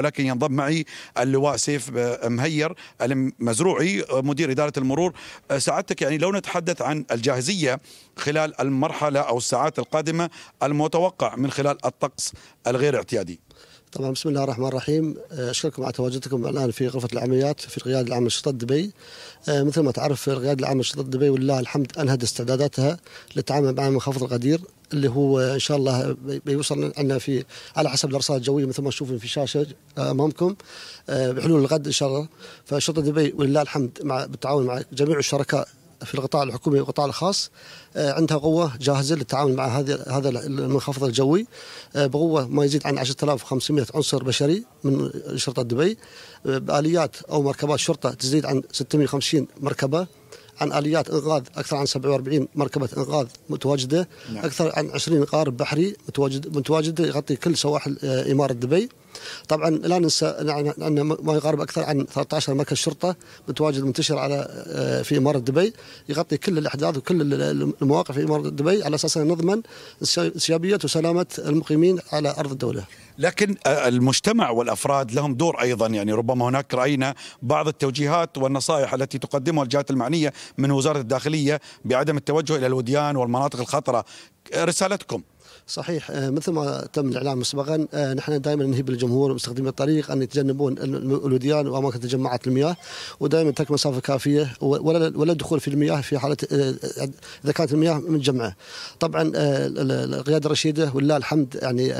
ولكن ينضم معي اللواء سيف آه، مهير المزروعي آه، مدير إدارة المرور آه، سعادتك يعني لو نتحدث عن الجاهزية خلال المرحلة أو الساعات القادمة المتوقع من خلال الطقس الغير اعتيادي طبعا بسم الله الرحمن الرحيم آه، اشكركم على تواجدكم الان في غرفه العمليات في القياده العامه لشرطه دبي آه، مثل ما تعرف القياده العامه لشرطه دبي ولله الحمد انهت استعداداتها للتعامل مع منخفض الغدير اللي هو ان شاء الله بيوصل عندنا في على حسب الارصاد الجويه مثل ما تشوفون في شاشه امامكم آه، بحلول الغد ان شاء الله فشرطه دبي ولله الحمد مع بالتعاون مع جميع الشركاء في القطاع الحكومي والقطاع الخاص آه، عندها قوه جاهزه للتعامل مع هذا هذا المنخفض الجوي آه، بقوه ما يزيد عن 10500 عنصر بشري من شرطه دبي آه، باليات او مركبات شرطه تزيد عن 650 مركبه عن اليات انقاذ اكثر عن 47 مركبه انقاذ متواجده نعم. اكثر عن 20 قارب بحري متواجد متواجدة يغطي كل سواحل اماره دبي طبعا لا ننسى ان ما يقارب اكثر عن 13 مركز شرطه متواجد منتشر على آه، في اماره دبي يغطي كل الاحداث وكل المواقع في اماره دبي على اساس ان نضمن سيابيه وسلامه المقيمين على ارض الدوله. لكن آه، المجتمع والافراد لهم دور ايضا يعني ربما هناك راينا بعض التوجيهات والنصائح التي تقدمها الجهات المعنيه من وزاره الداخليه بعدم التوجه الى الوديان والمناطق الخطره رسالتكم صحيح آه، مثل ما تم الاعلان مسبقا آه، نحن دائما نهيب الجمهور مستخدمي الطريق ان يتجنبون الوديان واماكن تجمعات المياه ودائما ترك مسافه كافيه ولا ولا الدخول في المياه في حاله آه، اذا كانت المياه متجمعه. طبعا القياده الرشيده ولله الحمد يعني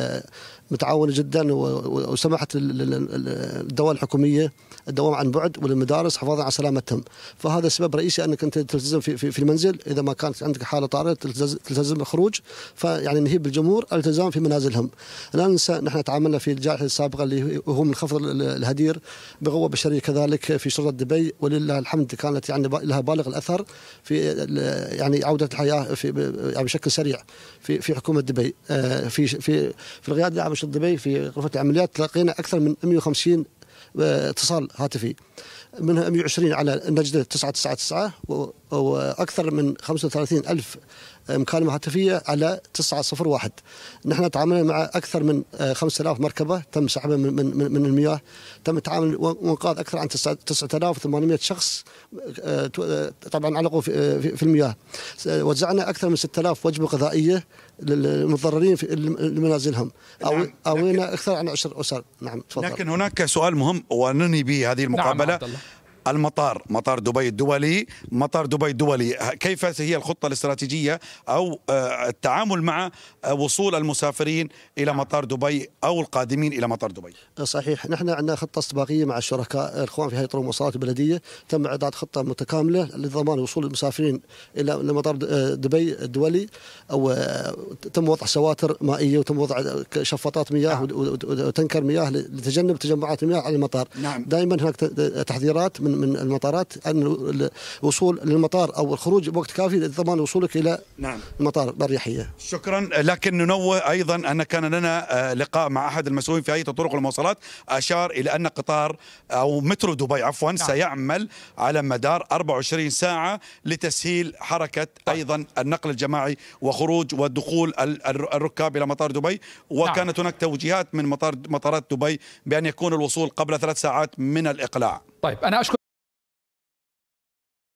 متعاونه جدا وسمحت الدوائر الحكوميه الدوام عن بعد والمدارس حفاظا على سلامتهم فهذا سبب رئيسي انك انت تلتزم في, في المنزل اذا ما كانت عندك حاله طارئه تلتزم الخروج الخروج فيعني نهيب الجمهور التزام في منازلهم لا ننسى نحن تعاملنا في الجائحه السابقه اللي هو منخفض الهدير بقوه بشريه كذلك في شرطه دبي ولله الحمد كانت يعني لها بالغ الاثر في يعني عوده الحياه في يعني بشكل سريع في في حكومه دبي آه، في في في القياده العامه شرطة دبي في غرفه العمليات تلقينا اكثر من 150 آه، اتصال هاتفي منها 120 على النجدة 999 واكثر من 35 الف آه، مكالمه هاتفيه على 901 نحن تعاملنا مع اكثر من 5000 آه، مركبه تم سحبها من من من المياه تم التعامل وانقاذ اكثر عن 9800 شخص آه، طبعا علقوا في المياه وزعنا اكثر من 6000 وجبه غذائيه للمتضررين في منازلهم او نعم. اوينا اكثر عن 10 اسر نعم تفضل لكن هناك سؤال مهم وننهي به هذه المقابله نعم المطار مطار دبي الدولي مطار دبي الدولي كيف هي الخطة الاستراتيجية أو آه، التعامل مع آه، وصول المسافرين إلى مطار دبي أو القادمين إلى مطار دبي صحيح نحن عندنا خطة استباقية مع الشركاء الإخوان في هيئة المواصلات البلدية تم إعداد خطة متكاملة لضمان وصول المسافرين إلى مطار آه، دبي الدولي أو تم وضع سواتر مائية وتم وضع شفاطات مياه نعم. وتنكر مياه لتجنب تجمعات المياه على المطار نعم. دائما هناك تحذيرات من من المطارات ان الوصول للمطار او الخروج بوقت كافي لضمان وصولك الى نعم. المطار باريحيه. شكرا لكن ننوه ايضا ان كان لنا لقاء مع احد المسؤولين في هيئه الطرق والمواصلات اشار الى ان قطار او مترو دبي عفوا نعم. سيعمل على مدار 24 ساعه لتسهيل حركه طيب. ايضا النقل الجماعي وخروج ودخول الركاب الى مطار دبي نعم. وكانت نعم. هناك توجيهات من مطار مطارات دبي بان يكون الوصول قبل ثلاث ساعات من الاقلاع. طيب انا اشكر